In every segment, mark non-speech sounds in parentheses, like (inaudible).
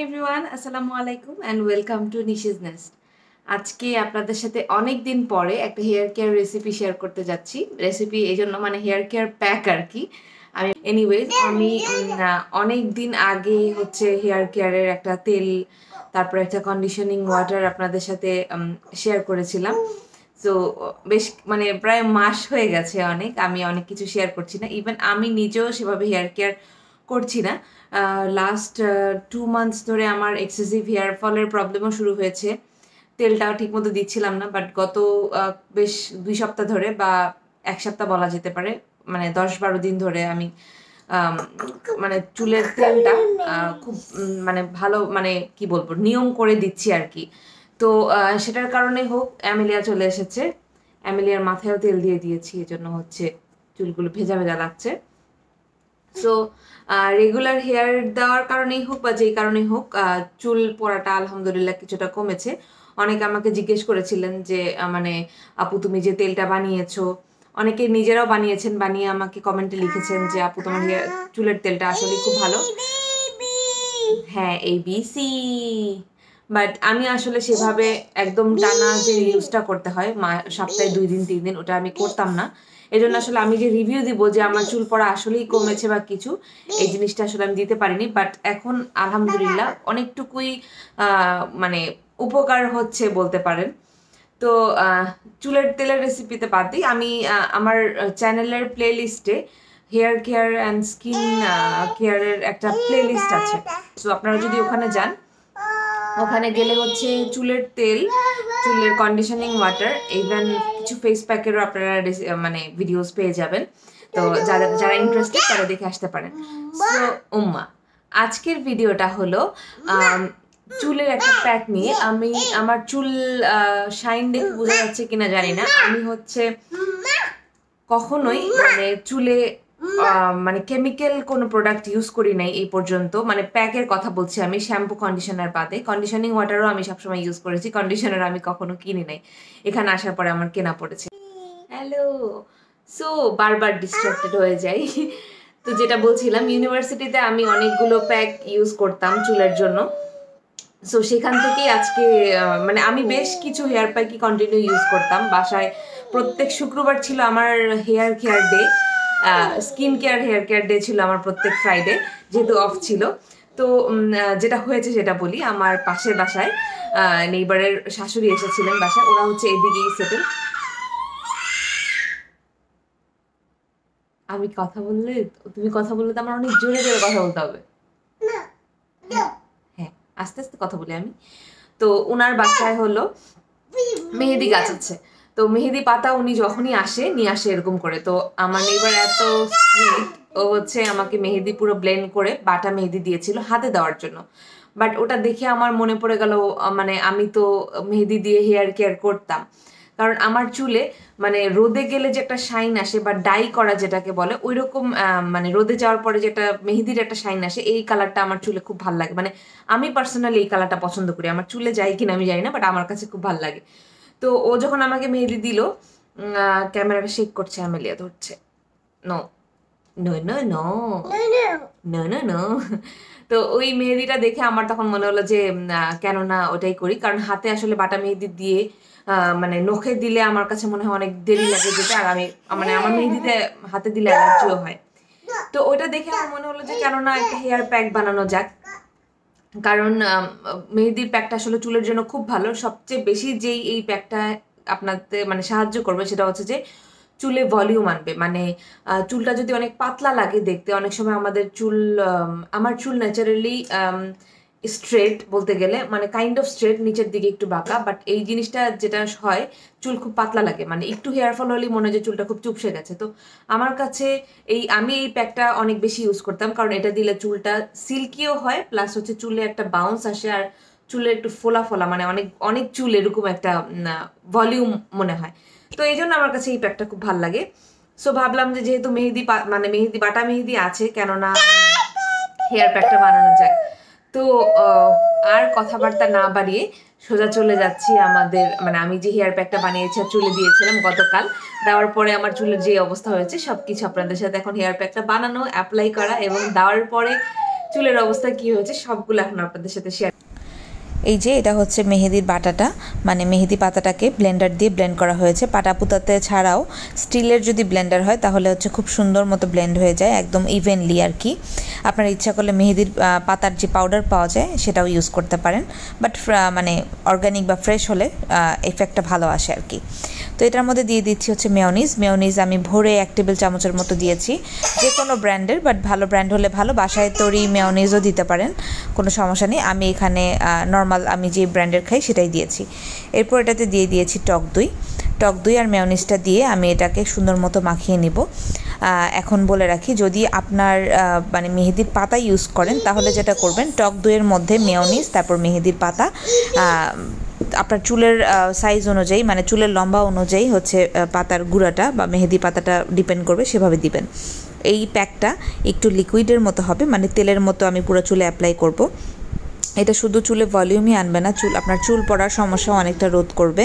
everyone আসসালামু আলাইকুম and welcome to Nishi's nest আজকে আপনাদের সাথে অনেক দিন পরে একটা হেয়ার কেয়ার রেসিপি শেয়ার করতে যাচ্ছি রেসিপি এই জন্য মানে হেয়ার কেয়ার প্যাক আর কি আমি এনিওয়েজ আমি অনেক দিন আগে হচ্ছে হেয়ার কেয়ারের একটা তেল তারপর একটা কন্ডিশনিং ওয়াটার আপনাদের সাথে শেয়ার করেছিলাম তো বেশ মানে প্রায় মাস হয়ে গেছে অনেক আমি অনেক কিছু শেয়ার করছি না ইভেন আমি নিজেও সেভাবে হেয়ার কেয়ার করছি না লাস্ট টু মান্থস ধরে আমার এক্সেসিভ হেয়ার ফলের প্রবলেমও শুরু হয়েছে তেলটাও ঠিকমতো দিচ্ছিলাম না বাট গত বেশ দুই সপ্তাহ ধরে বা এক সপ্তাহ বলা যেতে পারে মানে দশ বারো দিন ধরে আমি মানে চুলের তেলটা খুব মানে ভালো মানে কি বলবো নিয়ম করে দিচ্ছি আর কি তো সেটার কারণে হোক অ্যামেলিয়া চলে এসেছে অ্যামেলিয়ার মাথায়ও তেল দিয়ে দিয়েছি এজন্য হচ্ছে চুলগুলো ভেজা ভেজা লাগছে সো রেগুলার হেয়ার দেওয়ার কারণেই হোক বা যেই কারণেই হোক চুল পড়াটা আলহামদুলিল্লাহ কিছুটা কমেছে অনেক আমাকে জিজ্ঞেস করেছিলেন যে মানে আপু তুমি যে তেলটা বানিয়েছ অনেকে নিজেরাও বানিয়েছেন বানিয়ে আমাকে কমেন্টে লিখেছেন যে আপু তোমার হেয়ার চুলের তেলটা আসলে খুব ভালো হ্যাঁ এই বিসি বাট আমি আসলে সেভাবে একদম টানা যে ইউজটা করতে হয় মা সপ্তাহে দুই দিন তিন দিন ওটা আমি করতাম না এই জন্য আসলে আমি যে রিভিউ দিব যে আমার চুল পড়া আসলেই কমেছে বা কিছু এই জিনিসটা আসলে আমি দিতে পারিনি বাট এখন আলহামদুলিল্লাহ অনেকটুকুই মানে উপকার হচ্ছে বলতে পারেন তো চুলের তেলের রেসিপিতে বাদ দিই আমি আমার চ্যানেলের প্লে লিস্টে হেয়ার কেয়ার অ্যান্ড স্কিন কেয়ারের একটা প্লে লিস্ট আছে সো আপনারা যদি ওখানে যান ওখানে গেলে হচ্ছে চুলের তেল চুলের কন্ডিশনিং ওয়াটার ইভেন কিছু ফেস প্যাকেরও আপনারা মানে ভিডিওস পেয়ে যাবেন তো যারা যারা ইন্টারেস্টেড তারা দেখে আসতে পারেন সো উম্মা আজকের ভিডিওটা হলো চুলের একটা প্যাক নিয়ে আমি আমার চুল শাইন দেখে বোঝা যাচ্ছে কিনা জানি না আমি হচ্ছে কখনোই মানে চুলে মানে কেমিক্যাল কোনো প্রোডাক্ট ইউজ করি নাই এই পর্যন্ত মানে প্যাকের কথা বলছি আমি শ্যাম্পু কন্ডিশনার বাদে কন্ডিশনিং ওয়াটারও আমি সবসময় ইউজ করেছি কন্ডিশনার আমি কখনো কিনি নাই এখানে আসার পরে আমার কেনা পড়েছে হ্যালো সো বারবার ডিস্ট্রাক্টেড হয়ে যাই তো যেটা বলছিলাম ইউনিভার্সিটিতে আমি অনেকগুলো প্যাক ইউজ করতাম চুলের জন্য সো সেখান থেকেই আজকে মানে আমি বেশ কিছু হেয়ার প্যাকই কন্টিনিউ ইউজ করতাম বাসায় প্রত্যেক শুক্রবার ছিল আমার hair care day skin care hair care day ছিল আমার প্রত্যেক ফ্রাইডে যেহেতু অফ ছিল তো যেটা হয়েছে সেটা বলি আমার পাশের বাসায় নেইবারের শাশুড়ি এসেছিলেন বাসায় ওরা হচ্ছে এদিকেই সেটেল আমি কথা বললে তুমি কথা বললে তো আমার অনেক জোরে জোরে কথা বলতে হবে হ্যাঁ আস্তে আস্তে কথা বলি আমি তো ওনার বাসায় হলো মেহেদি গাছ আছে তো মেহেদি পাতা উনি যখনই আসে নিয়ে আসে এরকম করে তো আমার এবার এত সুইট ও হচ্ছে আমাকে মেহেদি পুরো ব্লেন্ড করে বাটা মেহেদি দিয়েছিল হাতে দেওয়ার জন্য বাট ওটা দেখে আমার মনে পড়ে গেল মানে আমি তো মেহেদি দিয়ে হেয়ার কেয়ার করতাম কারণ আমার চুলে মানে রোদে গেলে যে একটা শাইন আসে বা ডাই করা যেটাকে বলে ওই রকম মানে রোদে যাওয়ার পরে যেটা মেহেদির একটা শাইন আসে এই কালারটা আমার চুলে খুব ভাল লাগে মানে আমি পার্সোনালি এই কালারটা পছন্দ করি আমার চুলে যাই কিনা আমি জানি না বাট আমার কাছে খুব ভাল লাগে তো ও যখন আমাকে মেহেদি দিল ক্যামেরাটা শেক করছে আমেলিয়া ধরছে নো তো ওই মেহেদিটা দেখে আমার তখন মনে হলো যে কেননা ওটাই করি কারণ হাতে আসলে বাটা মেহেদি দিয়ে মানে নখে দিলে আমার কাছে মনে হয় অনেক দেরি লাগে যেটা আর আমি মানে আমার মেহেদিতে হাতে দিলে অ্যালার্জিও হয় তো ওটা দেখে আমার মনে হলো যে কেননা একটা হেয়ার প্যাক বানানো যাক কারণ মেহেদির প্যাকটা আসলে চুলের জন্য খুব ভালো সবচেয়ে বেশি যেই এই প্যাকটা আপনাদের মানে সাহায্য করবে সেটা হচ্ছে যে চুলে ভলিউম আনবে মানে চুলটা যদি অনেক পাতলা লাগে দেখতে অনেক সময় আমাদের চুল আমার চুল ন্যাচারালি স্ট্রেট বলতে গেলে মানে কাইন্ড অফ স্ট্রেট নিচের দিকে একটু বাঁকা বাট এই জিনিসটা যেটা হয় চুল খুব পাতলা লাগে মানে একটু হেয়ার ফল হলেই মনে হয় যে চুলটা খুব চুপসে গেছে তো আমার কাছে এই আমি এই প্যাকটা অনেক বেশি ইউজ করতাম কারণ এটা দিলে চুলটা সিল্কিও হয় প্লাস হচ্ছে চুলে একটা বাউন্স আসে আর চুলে একটু ফোলা ফোলা মানে অনেক অনেক চুল এরকম একটা ভলিউম মনে হয় তো এই জন্য আমার কাছে এই প্যাকটা খুব ভাল লাগে সো ভাবলাম যে যেহেতু মেহেদি মানে মেহেদি বাটা মেহেদি আছে কেননা হেয়ার প্যাকটা বানানো যায় তো আর কথাবার্তা না বাড়িয়ে সোজা চলে যাচ্ছি আমাদের মানে আমি যে হেয়ার প্যাকটা বানিয়েছি আর চুলে দিয়েছিলাম গতকাল দেওয়ার পরে আমার চুলের যে অবস্থা হয়েছে সব কিছু আপনাদের সাথে এখন হেয়ার প্যাকটা বানানো অ্যাপ্লাই করা এবং দেওয়ার পরে চুলের অবস্থা কি হয়েছে সবগুলো এখন আপনাদের সাথে শেয়ার এই যে এটা হচ্ছে মেহেদির বাটাটা মানে মেহেদি পাতাটাকে ব্লেন্ডার দিয়ে ব্লেন্ড করা হয়েছে পাটা পুতাতে ছাড়াও স্টিলের যদি ব্লেন্ডার হয় তাহলে হচ্ছে খুব সুন্দর মতো ব্লেন্ড হয়ে যায় একদম ইভেনলি আর কি আপনার ইচ্ছা করলে মেহেদির পাতার যে পাউডার পাওয়া যায় সেটাও ইউজ করতে পারেন বাট মানে অর্গানিক বা ফ্রেশ হলে এফেক্টটা ভালো আসে আর কি তো এটার মধ্যে দিয়ে দিচ্ছি হচ্ছে মেয়নিজ মেয়নিজ আমি ভরে এক টেবিল চামচের মতো দিয়েছি যে কোনো ব্র্যান্ডের বাট ভালো ব্র্যান্ড হলে ভালো বাসায় তৈরি মেয়নিজও দিতে পারেন কোনো সমস্যা নেই আমি এখানে নর্মাল আমি যে ব্র্যান্ডের খাই সেটাই দিয়েছি এরপর এটাতে দিয়ে দিয়েছি টক দই টক দই আর মেয়নিজটা দিয়ে আমি এটাকে সুন্দর মতো মাখিয়ে নিব এখন বলে রাখি যদি আপনার মানে মেহেদির পাতা ইউজ করেন তাহলে যেটা করবেন টক দইয়ের মধ্যে মেয়নিজ তারপর মেহেদির পাতা আপনার চুলের সাইজ অনুযায়ী মানে চুলের লম্বা অনুযায়ী হচ্ছে পাতার গুঁড়াটা বা মেহেদি পাতাটা ডিপেন্ড করবে সেভাবে দিবেন এই প্যাকটা একটু লিকুইডের মতো হবে মানে তেলের মতো আমি পুরো চুলে অ্যাপ্লাই করব এটা শুধু চুলে ভলিউমই আনবে না চুল আপনার চুল পড়ার সমস্যা অনেকটা রোধ করবে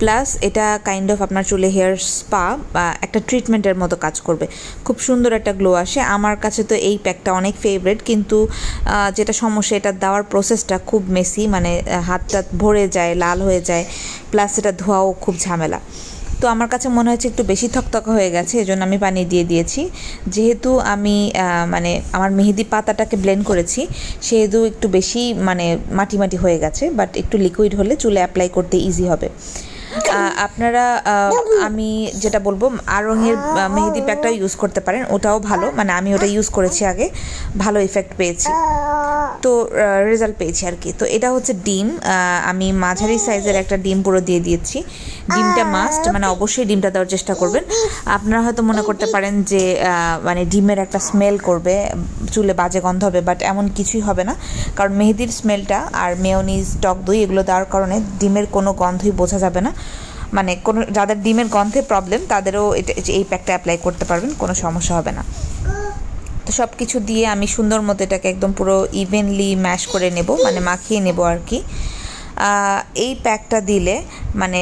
প্লাস এটা কাইন্ড অফ আপনার চুলে হেয়ার স্পা বা একটা ট্রিটমেন্টের মতো কাজ করবে খুব সুন্দর একটা গ্লো আসে আমার কাছে তো এই প্যাকটা অনেক ফেভারেট কিন্তু যেটা সমস্যা এটা দেওয়ার প্রসেসটা খুব মেসি মানে হাতটা ভরে যায় লাল হয়ে যায় প্লাস এটা ধোয়াও খুব ঝামেলা তো আমার কাছে মনে হয়েছে একটু বেশি থকথকা হয়ে গেছে এজন্য আমি পানি দিয়ে দিয়েছি যেহেতু আমি মানে আমার মেহেদি পাতাটাকে ব্লেন্ড করেছি সেহেতু একটু বেশি মানে মাটি মাটি হয়ে গেছে বাট একটু লিকুইড হলে চুলে অ্যাপ্লাই করতে ইজি হবে আপনারা আমি যেটা বলবো আরঙের মেহেদি প্যাকটাও ইউজ করতে পারেন ওটাও ভালো মানে আমি ওটা ইউজ করেছি আগে ভালো ইফেক্ট পেয়েছি তো রেজাল্ট পেয়েছি আর কি তো এটা হচ্ছে ডিম আমি মাঝারি সাইজের একটা ডিম পুরো দিয়ে দিয়েছি ডিমটা মাস্ট মানে অবশ্যই ডিমটা দেওয়ার চেষ্টা করবেন আপনারা হয়তো মনে করতে পারেন যে মানে ডিমের একটা স্মেল করবে চুলে বাজে গন্ধ হবে বাট এমন কিছুই হবে না কারণ মেহেদির স্মেলটা আর মেয়নিজ টক দই এগুলো দেওয়ার কারণে ডিমের কোনো গন্ধই বোঝা যাবে না মানে কোনো যাদের ডিমের গন্ধে প্রবলেম তাদেরও এটা এই প্যাকটা অ্যাপ্লাই করতে পারবেন কোনো সমস্যা হবে না তো সব কিছু দিয়ে আমি সুন্দর মতো এটাকে একদম পুরো ইভেনলি ম্যাশ করে নেব মানে মাখিয়ে নেব আর কি এই প্যাকটা দিলে মানে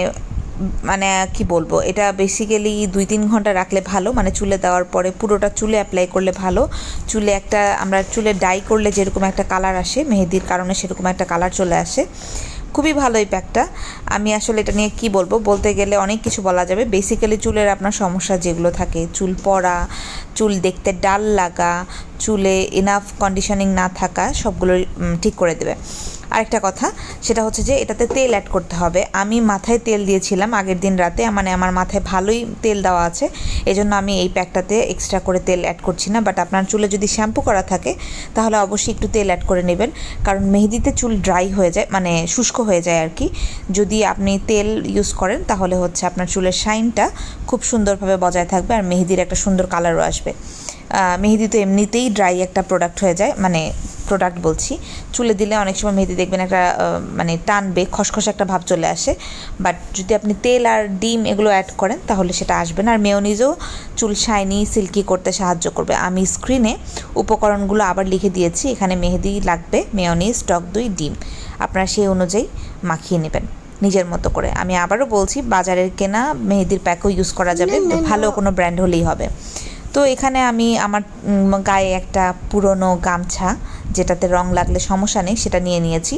মানে কি বলবো এটা বেসিক্যালি দুই তিন ঘন্টা রাখলে ভালো মানে চুলে দেওয়ার পরে পুরোটা চুলে অ্যাপ্লাই করলে ভালো চুলে একটা আমরা চুলে ডাই করলে যেরকম একটা কালার আসে মেহেদির কারণে সেরকম একটা কালার চলে আসে খুবই ভালো এই প্যাকটা আমি আসলে এটা নিয়ে কি বলবো বলতে গেলে অনেক কিছু বলা যাবে বেসিক্যালি চুলের আপনার সমস্যা যেগুলো থাকে চুল পড়া চুল দেখতে ডাল লাগা চুলে এনাফ কন্ডিশনিং না থাকা সবগুলো ঠিক করে দেবে আরেকটা কথা সেটা হচ্ছে যে এটাতে তেল অ্যাড করতে হবে আমি মাথায় তেল দিয়েছিলাম আগের দিন রাতে মানে আমার মাথায় ভালোই তেল দেওয়া আছে এজন্য আমি এই প্যাকটাতে এক্সট্রা করে তেল অ্যাড করছি না বাট আপনার চুলে যদি শ্যাম্পু করা থাকে তাহলে অবশ্যই একটু তেল অ্যাড করে নেবেন কারণ মেহেদিতে চুল ড্রাই হয়ে যায় মানে শুষ্ক হয়ে যায় আর কি যদি আপনি তেল ইউজ করেন তাহলে হচ্ছে আপনার চুলের শাইনটা খুব সুন্দরভাবে বজায় থাকবে আর মেহেদির একটা সুন্দর কালারও আসবে মেহেদি তো এমনিতেই ড্রাই একটা প্রোডাক্ট হয়ে যায় মানে প্রোডাক্ট বলছি চুলে দিলে অনেক সময় মেহেদি দেখবেন একটা মানে টানবে খসখসে একটা ভাব চলে আসে বাট যদি আপনি তেল আর ডিম এগুলো অ্যাড করেন তাহলে সেটা আসবে না আর মেয়নিজও চুল শাইনি সিল্কি করতে সাহায্য করবে আমি স্ক্রিনে উপকরণগুলো আবার লিখে দিয়েছি এখানে মেহেদি লাগবে মেয়নিজ টক দুই ডিম আপনারা সেই অনুযায়ী মাখিয়ে নেবেন নিজের মতো করে আমি আবারও বলছি বাজারের কেনা মেহেদির প্যাকও ইউজ করা যাবে ভালো কোনো ব্র্যান্ড হলেই হবে তো এখানে আমি আমার গায়ে একটা পুরনো গামছা যেটাতে রং লাগলে সমস্যা নেই সেটা নিয়ে নিয়েছি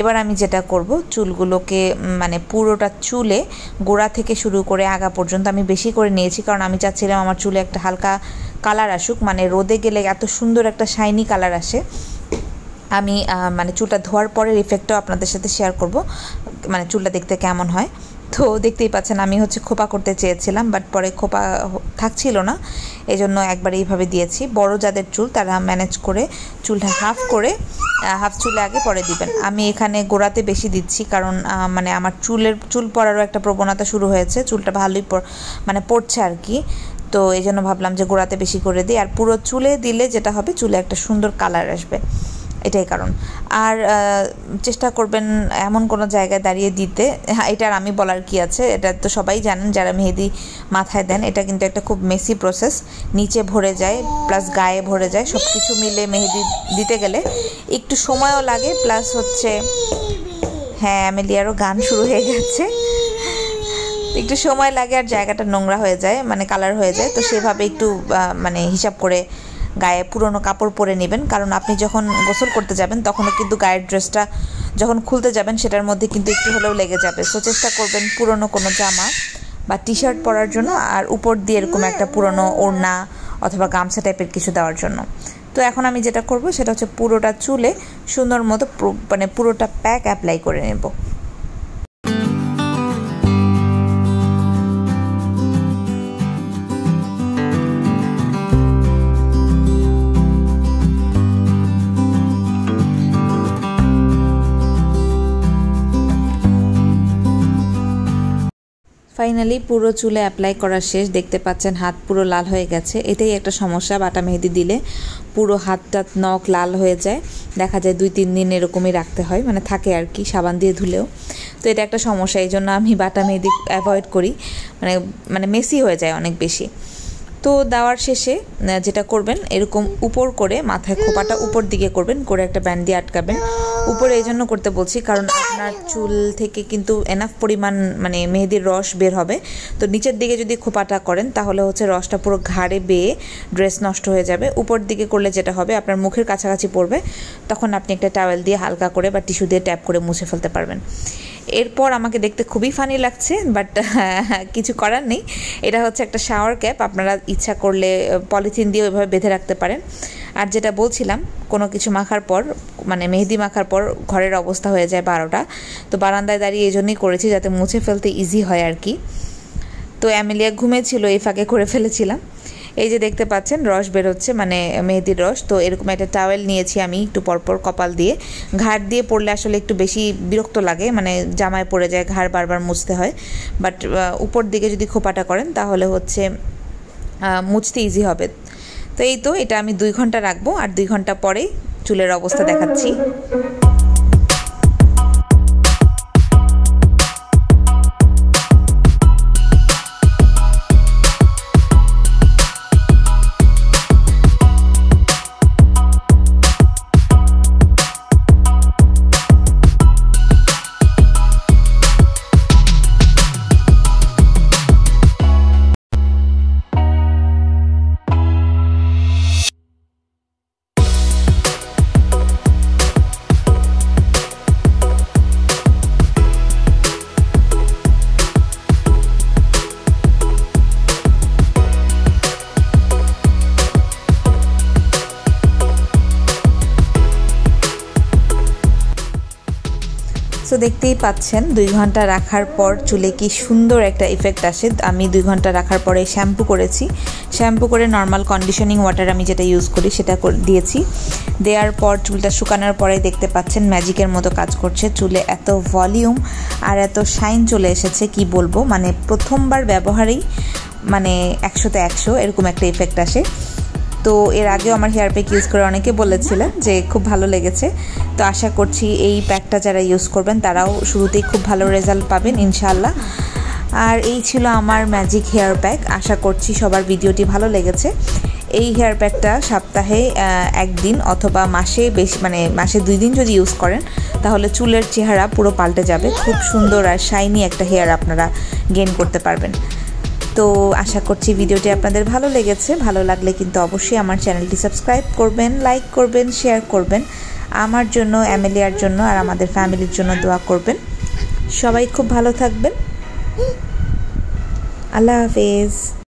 এবার আমি যেটা করব চুলগুলোকে মানে পুরোটা চুলে গোড়া থেকে শুরু করে আগা পর্যন্ত আমি বেশি করে নিয়েছি কারণ আমি চাচ্ছিলাম আমার চুলে একটা হালকা কালার আসুক মানে রোদে গেলে এত সুন্দর একটা শাইনি কালার আসে আমি মানে চুলটা ধোয়ার পরের ইফেক্টটাও আপনাদের সাথে শেয়ার করব মানে চুলটা দেখতে কেমন হয় তো দেখতেই পাচ্ছেন আমি হচ্ছে খোপা করতে চেয়েছিলাম বাট পরে খোপা থাকছিল না এই জন্য একবার এইভাবে দিয়েছি বড় যাদের চুল তারা ম্যানেজ করে চুলটা হাফ করে হাফ চুলে আগে পরে দিবেন আমি এখানে গোড়াতে বেশি দিচ্ছি কারণ মানে আমার চুলের চুল পরারও একটা প্রবণতা শুরু হয়েছে চুলটা ভালোই মানে পড়ছে আর কি তো এই জন্য ভাবলাম যে গোড়াতে বেশি করে দিই আর পুরো চুলে দিলে যেটা হবে চুলে একটা সুন্দর কালার আসবে এটাই কারণ আর চেষ্টা করবেন এমন কোনো জায়গায় দাঁড়িয়ে দিতে হ্যাঁ এটার আমি বলার কি আছে এটা তো সবাই জানেন যারা মেহেদি মাথায় দেন এটা কিন্তু একটা খুব মেসি প্রসেস নিচে ভরে যায় প্লাস গায়ে ভরে যায় সব কিছু মিলে মেহেদি দিতে গেলে একটু সময়ও লাগে প্লাস হচ্ছে হ্যাঁ অ্যামেলিয়ারও গান শুরু হয়ে গেছে একটু সময় লাগে আর জায়গাটা নোংরা হয়ে যায় মানে কালার হয়ে যায় তো সেভাবে একটু মানে হিসাব করে গায়ে পুরনো কাপড় পরে নেবেন কারণ আপনি যখন গোসল করতে যাবেন তখনও কিন্তু গায়ের ড্রেসটা যখন খুলতে যাবেন সেটার মধ্যে কিন্তু একটু হলেও লেগে যাবে সো চেষ্টা করবেন পুরনো কোনো জামা বা টি শার্ট পরার জন্য আর উপর দিয়ে এরকম একটা পুরনো ওড়না অথবা গামছা টাইপের কিছু দেওয়ার জন্য তো এখন আমি যেটা করব সেটা হচ্ছে পুরোটা চুলে সুন্দর মতো মানে পুরোটা প্যাক অ্যাপ্লাই করে নেব ফাইনালি পুরো চুলে অ্যাপ্লাই করা শেষ দেখতে পাচ্ছেন হাত পুরো লাল হয়ে গেছে এটাই একটা সমস্যা বাটা মেহেদি দিলে পুরো হাতটা নখ লাল হয়ে যায় দেখা যায় দুই তিন দিন এরকমই রাখতে হয় মানে থাকে আর কি সাবান দিয়ে ধুলেও তো এটা একটা সমস্যা এই জন্য আমি বাটা মেহেদি অ্যাভয়েড করি মানে মানে মেসি হয়ে যায় অনেক বেশি তো দেওয়ার শেষে যেটা করবেন এরকম উপর করে মাথায় খোপাটা উপর দিকে করবেন করে একটা ব্যান্ড দিয়ে আটকাবেন উপরে এই জন্য করতে বলছি কারণ আপনার চুল থেকে কিন্তু এনাফ পরিমাণ মানে মেহেদির রস বের হবে তো নিচের দিকে যদি খোপাটা করেন তাহলে হচ্ছে রসটা পুরো ঘাড়ে বেয়ে ড্রেস নষ্ট হয়ে যাবে উপর দিকে করলে যেটা হবে আপনার মুখের কাছাকাছি পড়বে তখন আপনি একটা টাওয়েল দিয়ে হালকা করে বা টিস্যু দিয়ে ট্যাপ করে মুছে ফেলতে পারবেন এরপর আমাকে দেখতে খুবই ফানি লাগছে বাট (laughs) কিছু করার নেই এটা হচ্ছে একটা শাওয়ার ক্যাপ আপনারা ইচ্ছা করলে পলিথিন দিয়ে ওইভাবে বেঁধে রাখতে পারেন আর যেটা বলছিলাম কোনো কিছু মাখার পর মানে মেহেদি মাখার পর ঘরের অবস্থা হয়ে যায় বারোটা তো বারান্দায় দাঁড়িয়ে এই জন্যই করেছি যাতে মুছে ফেলতে ইজি হয় আর কি তো অ্যামেলিয়া ঘুমেছিল এই ফাঁকে করে ফেলেছিলাম এই যে দেখতে পাচ্ছেন রস বেরোচ্ছে মানে মেহেদির রস তো এরকম একটা টাওয়েল নিয়েছি আমি একটু পরপর কপাল দিয়ে ঘাড় দিয়ে পড়লে আসলে একটু বেশি বিরক্ত লাগে মানে জামায় পড়ে যায় ঘাড় বারবার মুছতে হয় বাট উপর দিকে যদি খোপাটা করেন তাহলে হচ্ছে মুছতে ইজি হবে তো এই তো এটা আমি দুই ঘন্টা রাখবো আর দুই ঘন্টা পরে চুলের অবস্থা দেখাচ্ছি দেখতেই পাচ্ছেন দুই ঘন্টা রাখার পর চুলে কি সুন্দর একটা ইফেক্ট আসে আমি দুই ঘন্টা রাখার পরে শ্যাম্পু করেছি শ্যাম্পু করে নর্মাল কন্ডিশনিং ওয়াটার আমি যেটা ইউজ করি সেটা দিয়েছি দেওয়ার পর চুলটা শুকানোর পরে দেখতে পাচ্ছেন ম্যাজিকের মতো কাজ করছে চুলে এত ভলিউম আর এত শাইন চলে এসেছে কি বলবো মানে প্রথমবার ব্যবহারেই মানে একশোতে একশো এরকম একটা ইফেক্ট আসে তো এর আগেও আমার হেয়ার প্যাক ইউজ করে অনেকে বলেছিলেন যে খুব ভালো লেগেছে তো আশা করছি এই প্যাকটা যারা ইউজ করবেন তারাও শুরুতেই খুব ভালো রেজাল্ট পাবেন ইনশাল্লাহ আর এই ছিল আমার ম্যাজিক হেয়ার প্যাক আশা করছি সবার ভিডিওটি ভালো লেগেছে এই হেয়ার প্যাকটা সপ্তাহে একদিন অথবা মাসে বেশ মানে মাসে দুই দিন যদি ইউজ করেন তাহলে চুলের চেহারা পুরো পাল্টে যাবে খুব সুন্দর আর শাইনি একটা হেয়ার আপনারা গেইন করতে পারবেন তো আশা করছি ভিডিওটি আপনাদের ভালো লেগেছে ভালো লাগলে কিন্তু অবশ্যই আমার চ্যানেলটি সাবস্ক্রাইব করবেন লাইক করবেন শেয়ার করবেন আমার জন্য অ্যামেলিয়ার জন্য আর আমাদের ফ্যামিলির জন্য দোয়া করবেন সবাই খুব ভালো থাকবেন আল্লাহ হাফেজ